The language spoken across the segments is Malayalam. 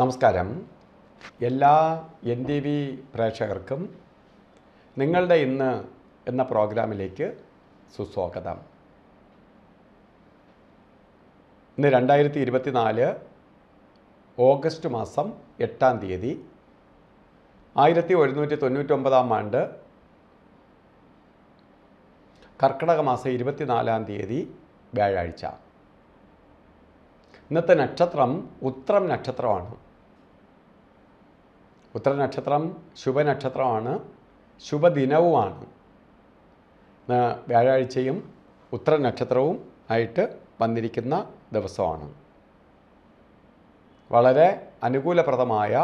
നമസ്കാരം എല്ലാ എൻ ടി വി പ്രേക്ഷകർക്കും നിങ്ങളുടെ ഇന്ന് എന്ന പ്രോഗ്രാമിലേക്ക് സുസ്വാഗതം ഇന്ന് രണ്ടായിരത്തി ഇരുപത്തിനാല് ഓഗസ്റ്റ് മാസം എട്ടാം തീയതി ആയിരത്തി ഒരുന്നൂറ്റി തൊണ്ണൂറ്റൊമ്പതാം ആണ്ട് കർക്കിടക മാസം ഇരുപത്തിനാലാം തീയതി വ്യാഴാഴ്ച ഇന്നത്തെ നക്ഷത്രം ഉത്രം നക്ഷത്രമാണ് ഉത്തരനക്ഷത്രം ശുഭനക്ഷത്രമാണ് ശുഭദിനവുമാണ് വ്യാഴാഴ്ചയും ഉത്തരനക്ഷത്രവും ആയിട്ട് വന്നിരിക്കുന്ന ദിവസമാണ് വളരെ അനുകൂലപ്രദമായ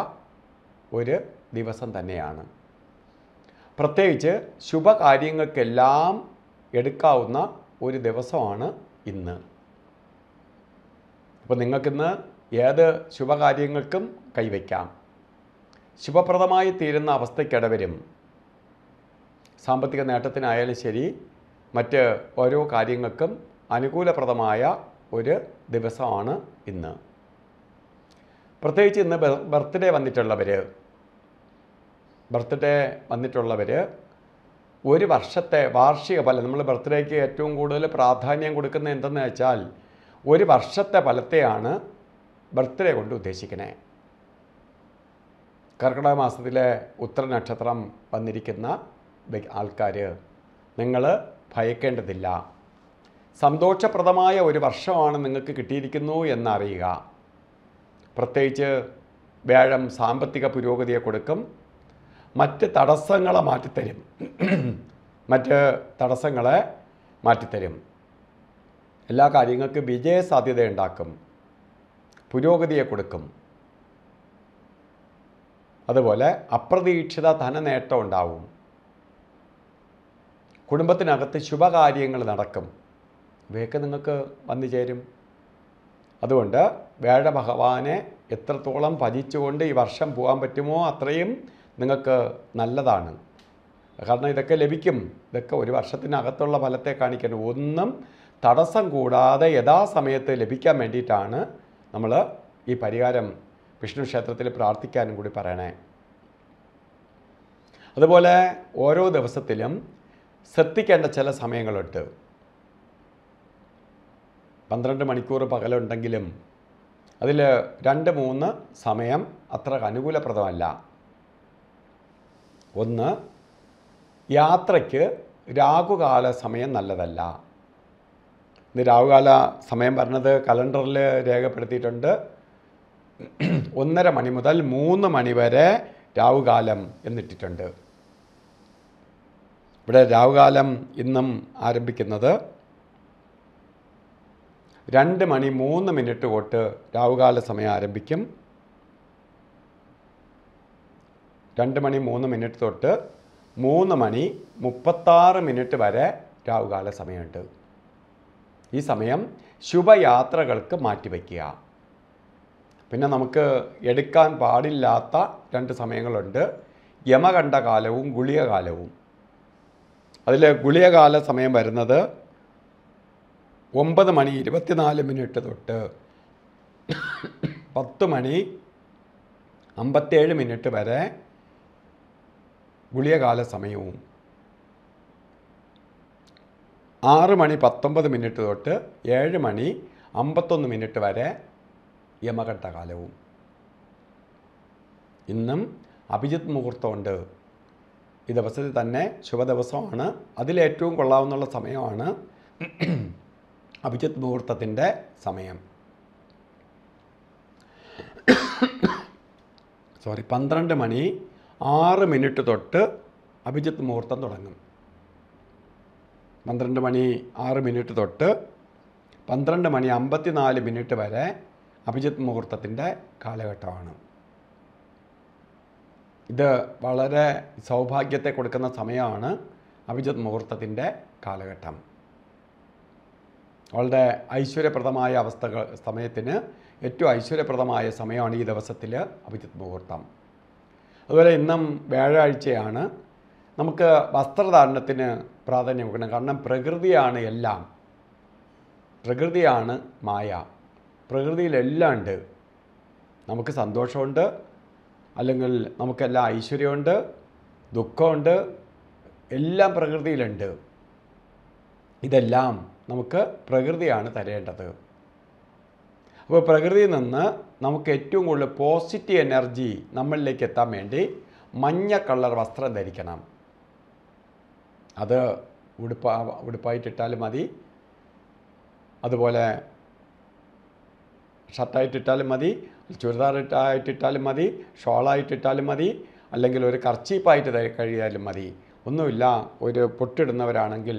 ഒരു ദിവസം തന്നെയാണ് പ്രത്യേകിച്ച് ശുഭകാര്യങ്ങൾക്കെല്ലാം എടുക്കാവുന്ന ഒരു ദിവസമാണ് ഇന്ന് അപ്പോൾ നിങ്ങൾക്കിന്ന് ഏത് ശുഭകാര്യങ്ങൾക്കും കൈവയ്ക്കാം ശുഭപ്രദമായി തീരുന്ന അവസ്ഥയ്ക്കിടവരും സാമ്പത്തിക നേട്ടത്തിനായാലും ശരി മറ്റ് ഓരോ കാര്യങ്ങൾക്കും അനുകൂലപ്രദമായ ഒരു ദിവസമാണ് ഇന്ന് പ്രത്യേകിച്ച് ഇന്ന് ബർത്ത്ഡേ വന്നിട്ടുള്ളവർ ബർത്ത്ഡേ വന്നിട്ടുള്ളവർ ഒരു വർഷത്തെ വാർഷിക ഫലം നമ്മൾ ബർത്ത്ഡേക്ക് ഏറ്റവും കൂടുതൽ പ്രാധാന്യം കൊടുക്കുന്നത് എന്തെന്ന് വെച്ചാൽ ഒരു വർഷത്തെ ഫലത്തെയാണ് ബർത്ത്ഡേ കൊണ്ട് ഉദ്ദേശിക്കുന്നത് കർക്കിടക മാസത്തിലെ ഉത്തര നക്ഷത്രം വന്നിരിക്കുന്ന ആൾക്കാർ നിങ്ങൾ ഭയക്കേണ്ടതില്ല സന്തോഷപ്രദമായ ഒരു വർഷമാണ് നിങ്ങൾക്ക് കിട്ടിയിരിക്കുന്നു എന്നറിയുക പ്രത്യേകിച്ച് വ്യാഴം സാമ്പത്തിക പുരോഗതിയെ കൊടുക്കും മറ്റ് തടസ്സങ്ങളെ മാറ്റിത്തരും മറ്റ് തടസ്സങ്ങളെ മാറ്റിത്തരും എല്ലാ കാര്യങ്ങൾക്കും വിജയസാധ്യത സാധ്യത ഉണ്ടാക്കും പുരോഗതിയെ കൊടുക്കും അതുപോലെ അപ്രതീക്ഷിത ധനനേട്ടം ഉണ്ടാവും കുടുംബത്തിനകത്ത് ശുഭകാര്യങ്ങൾ നടക്കും ഇവയൊക്കെ നിങ്ങൾക്ക് വന്നു ചേരും അതുകൊണ്ട് വേഴഭഗവാനെ എത്രത്തോളം ഭജിച്ചുകൊണ്ട് ഈ വർഷം പോകാൻ പറ്റുമോ അത്രയും നിങ്ങൾക്ക് നല്ലതാണ് കാരണം ഇതൊക്കെ ലഭിക്കും ഇതൊക്കെ ഒരു വർഷത്തിനകത്തുള്ള ഫലത്തെ കാണിക്കണം ഒന്നും തടസ്സം കൂടാതെ യഥാസമയത്ത് ലഭിക്കാൻ വേണ്ടിയിട്ടാണ് നമ്മൾ ഈ പരിഹാരം വിഷ്ണു ക്ഷേത്രത്തിൽ പ്രാർത്ഥിക്കാനും കൂടി പറയണേ അതുപോലെ ഓരോ ദിവസത്തിലും ശ്രദ്ധിക്കേണ്ട ചില സമയങ്ങളുണ്ട് പന്ത്രണ്ട് മണിക്കൂർ പകലുണ്ടെങ്കിലും അതിൽ രണ്ട് മൂന്ന് സമയം അത്ര അനുകൂലപ്രദമല്ല ഒന്ന് യാത്രയ്ക്ക് രാഹുകാല സമയം നല്ലതല്ല ഇന്ന് രാഹുകാല സമയം പറഞ്ഞത് കലണ്ടറിൽ രേഖപ്പെടുത്തിയിട്ടുണ്ട് ഒന്നര മണി മുതൽ മൂന്ന് മണി വരെ രാവുകാലം എന്നിട്ടിട്ടുണ്ട് ഇവിടെ രാവുകാലം ഇന്നും ആരംഭിക്കുന്നത് രണ്ട് മണി മൂന്ന് മിനിറ്റ് തൊട്ട് രാവുകാല സമയം ആരംഭിക്കും രണ്ട് മണി മൂന്ന് മിനിറ്റ് തൊട്ട് മൂന്ന് മണി മുപ്പത്താറ് മിനിറ്റ് വരെ രാവുകാല സമയമുണ്ട് ഈ സമയം ശുഭയാത്രകൾക്ക് മാറ്റിവെക്കുക പിന്നെ നമുക്ക് എടുക്കാൻ പാടില്ലാത്ത രണ്ട് സമയങ്ങളുണ്ട് യമകണ്ഠ കാലവും ഗുളിക കാലവും അതിൽ ഗുളികകാല സമയം വരുന്നത് ഒമ്പത് മണി ഇരുപത്തിനാല് മിനിറ്റ് തൊട്ട് പത്ത് മണി അമ്പത്തേഴ് മിനിറ്റ് വരെ ഗുളികകാല സമയവും ആറ് മണി പത്തൊമ്പത് മിനിറ്റ് തൊട്ട് ഏഴ് മണി അമ്പത്തൊന്ന് മിനിറ്റ് വരെ യമഘട്ടകാലവും ഇന്നും അഭിജിത്ത് മുഹൂർത്തമുണ്ട് ഈ ദിവസത്തിൽ തന്നെ ശുഭദിവസമാണ് അതിലേറ്റവും കൊള്ളാവുന്ന സമയമാണ് അഭിജിത്ത് മുഹൂർത്തത്തിൻ്റെ സമയം സോറി പന്ത്രണ്ട് മണി ആറ് മിനിറ്റ് തൊട്ട് അഭിജിത്ത് മുഹൂർത്തം തുടങ്ങും പന്ത്രണ്ട് മണി ആറ് മിനിറ്റ് തൊട്ട് പന്ത്രണ്ട് മണി അമ്പത്തിനാല് മിനിറ്റ് വരെ അഭിജിത് മുഹൂർത്തത്തിൻ്റെ കാലഘട്ടമാണ് ഇത് വളരെ സൗഭാഗ്യത്തെ കൊടുക്കുന്ന സമയമാണ് അഭിജിത് മുഹൂർത്തത്തിൻ്റെ കാലഘട്ടം അവളുടെ ഐശ്വര്യപ്രദമായ അവസ്ഥകൾ സമയത്തിന് ഏറ്റവും ഐശ്വര്യപ്രദമായ സമയമാണ് ഈ ദിവസത്തിൽ അഭിജിത് മുഹൂർത്തം അതുപോലെ ഇന്നും വ്യാഴാഴ്ചയാണ് നമുക്ക് വസ്ത്രധാരണത്തിന് പ്രാധാന്യം കൊടുക്കണം കാരണം പ്രകൃതിയാണ് എല്ലാം പ്രകൃതിയാണ് മായ പ്രകൃതിയിലെല്ലാം ഉണ്ട് നമുക്ക് സന്തോഷമുണ്ട് അല്ലെങ്കിൽ നമുക്കെല്ലാം ഐശ്വര്യമുണ്ട് ദുഃഖമുണ്ട് എല്ലാം പ്രകൃതിയിലുണ്ട് ഇതെല്ലാം നമുക്ക് പ്രകൃതിയാണ് തരേണ്ടത് അപ്പോൾ പ്രകൃതിയിൽ നിന്ന് നമുക്ക് ഏറ്റവും കൂടുതൽ പോസിറ്റീവ് എനർജി നമ്മളിലേക്ക് എത്താൻ വേണ്ടി മഞ്ഞ കളർ വസ്ത്രം ധരിക്കണം അത് ഉടുപ്പ ഉടുപ്പായിട്ടിട്ടാലും മതി അതുപോലെ ഷർട്ടായിട്ടിട്ടാലും മതി ചുരിദാറിട്ടായിട്ടിട്ടാലും മതി ഷോളായിട്ടിട്ടാലും മതി അല്ലെങ്കിൽ ഒരു കർച്ചീപ്പായിട്ട് കഴിയാലും മതി ഒന്നുമില്ല ഒരു പൊട്ടിടുന്നവരാണെങ്കിൽ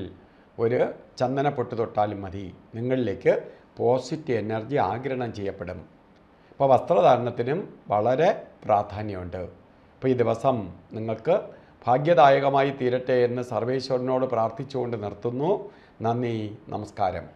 ഒരു ചന്ദന പൊട്ട് തൊട്ടാലും മതി നിങ്ങളിലേക്ക് പോസിറ്റീവ് എനർജി ആഗിരണം ചെയ്യപ്പെടും ഇപ്പോൾ വസ്ത്രധാരണത്തിനും വളരെ പ്രാധാന്യമുണ്ട് ഇപ്പോൾ ഈ ദിവസം നിങ്ങൾക്ക് ഭാഗ്യദായകമായി തീരട്ടെ എന്ന് സർവേശ്വരനോട് പ്രാർത്ഥിച്ചുകൊണ്ട് നിർത്തുന്നു നന്ദി നമസ്കാരം